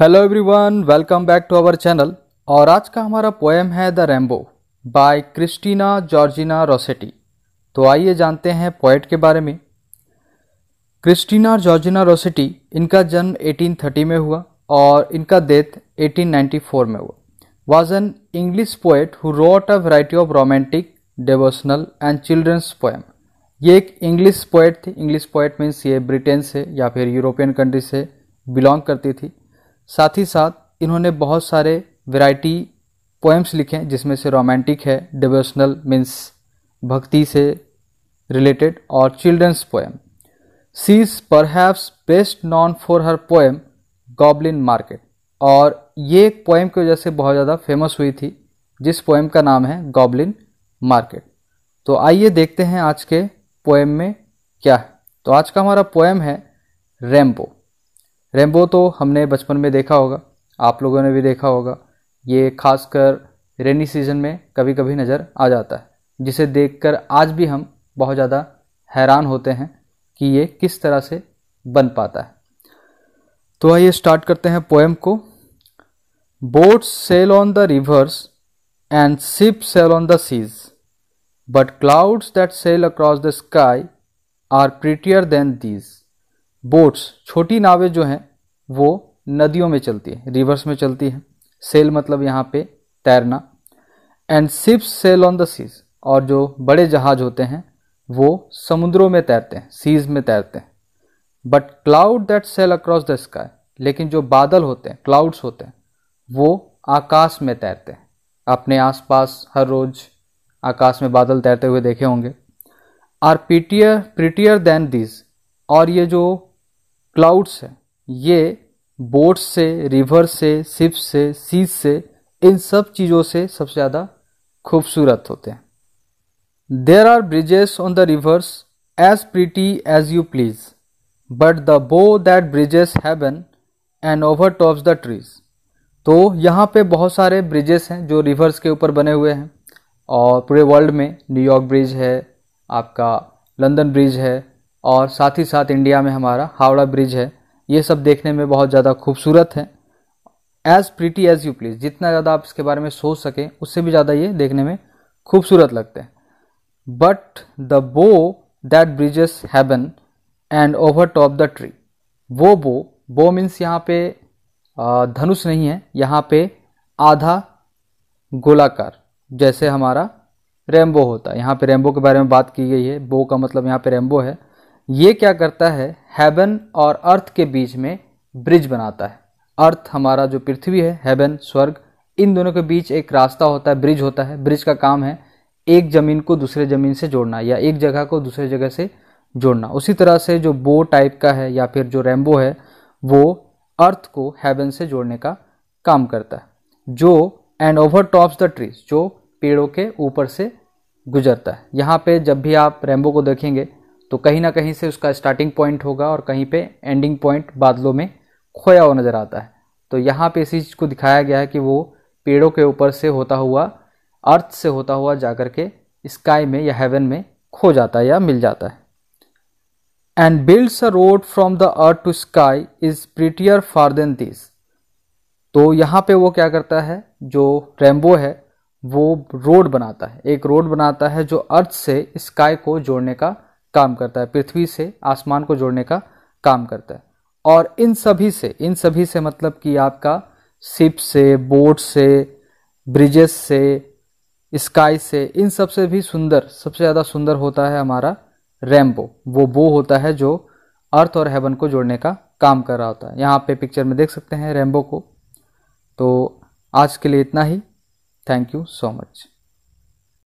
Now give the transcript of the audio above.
hello everyone welcome back to our channel और आज का हमारा पोएम है the rainbow by Christina Georgina Rossetti तो आइए जानते हैं पोएट के बारे में क्रिस्टीना जॉर्जिना रोसेटी इनका जन्म 1830 में हुआ और इनका डेथ 1894 में हुआ was an English poet who wrote a variety of romantic devotional and children's poem ये एक इंग्लिश पोएट थी इंग्लिश पोएट मीन्स ये ब्रिटेन से या फिर यूरोपियन कंट्री से बिलोंग करती थी साथ ही साथ इन्होंने बहुत सारे वैरायटी पोएम्स लिखे हैं जिसमें से रोमांटिक है डिवोशनल मीन्स भक्ति से रिलेटेड और children's poem she is perhaps best known for her poem goblin market और ये एक पोएम की वजह से बहुत ज़्यादा फेमस हुई थी जिस पोएम का नाम है गॉबलिन मार्केट तो आइए देखते हैं आज के पोएम में क्या है तो आज का हमारा पोएम है रेम्बो रेम्बो तो हमने बचपन में देखा होगा आप लोगों ने भी देखा होगा ये खासकर रेनी सीजन में कभी कभी नज़र आ जाता है जिसे देखकर आज भी हम बहुत ज़्यादा हैरान होते हैं कि ये किस तरह से बन पाता है तो आइए स्टार्ट करते हैं पोएम को boat sail on the rivers and ship sail on the seas but clouds that sail across the sky are prettier than these boats छोटी नावें जो हैं वो नदियों में चलती है रिवर्स में चलती हैं सेल मतलब यहाँ पे तैरना and ships sail on the seas और जो बड़े जहाज होते हैं वो समुद्रों में तैरते हैं सीज में तैरते हैं but cloud that sail across the sky लेकिन जो बादल होते हैं क्लाउड्स होते हैं वो आकाश में तैरते हैं अपने आसपास हर रोज आकाश में बादल तैरते हुए देखे होंगे are prettier prettier than these और ये जो क्लाउड्स हैं ये बोट्स से रिवर से सिप से सीज से इन सब चीज़ों से सबसे ज़्यादा खूबसूरत होते हैं there are bridges on the rivers as pretty as you please but the bow that bridges heaven and over tops the trees तो यहाँ पे बहुत सारे ब्रिजेस हैं जो रिवर्स के ऊपर बने हुए हैं और पूरे वर्ल्ड में न्यूयॉर्क ब्रिज है आपका लंदन ब्रिज है और साथ ही साथ इंडिया में हमारा हावड़ा ब्रिज है ये सब देखने में बहुत ज़्यादा खूबसूरत है as pretty as you please जितना ज़्यादा आप इसके बारे में सोच सकें उससे भी ज़्यादा ये देखने में खूबसूरत लगते हैं but the bow that bridges heaven and over top the tree वो बो बो मीन्स यहाँ पे धनुष नहीं है यहाँ पे आधा गोलाकार जैसे हमारा रेम्बो होता है यहाँ पे रेम्बो के बारे में बात की गई है बो का मतलब यहाँ पे रेम्बो है ये क्या करता है हेवन और अर्थ के बीच में ब्रिज बनाता है अर्थ हमारा जो पृथ्वी है हेवन स्वर्ग इन दोनों के बीच एक रास्ता होता है ब्रिज होता है ब्रिज का काम है एक ज़मीन को दूसरे ज़मीन से जोड़ना या एक जगह को दूसरे जगह से जोड़ना उसी तरह से जो बो टाइप का है या फिर जो रेम्बो है वो अर्थ को हेवन से जोड़ने का काम करता है जो and over tops the trees जो पेड़ों के ऊपर से गुजरता है यहाँ पे जब भी आप रेम्बो को देखेंगे तो कहीं ना कहीं से उसका स्टार्टिंग पॉइंट होगा और कहीं पे एंडिंग पॉइंट बादलों में खोया हुआ नज़र आता है तो यहाँ पे इसी चीज़ को दिखाया गया है कि वो पेड़ों के ऊपर से होता हुआ अर्थ से होता हुआ जा के स्काई में या हेवन में खो जाता है या मिल जाता है and builds a road from the earth to sky is prettier far than this तो यहाँ पे वो क्या करता है जो रेम्बो है वो रोड बनाता है एक रोड बनाता है जो अर्थ से स्काई को जोड़ने का काम करता है पृथ्वी से आसमान को जोड़ने का काम करता है और इन सभी से इन सभी से मतलब कि आपका शिप से बोट से ब्रिजेस से स्काई से इन सबसे भी सुंदर सबसे ज़्यादा सुंदर होता है हमारा रैम्बो वो वो होता है जो अर्थ और हेवन को जोड़ने का काम कर रहा होता है यहाँ पे पिक्चर में देख सकते हैं रैम्बो को तो आज के लिए इतना ही थैंक यू सो मच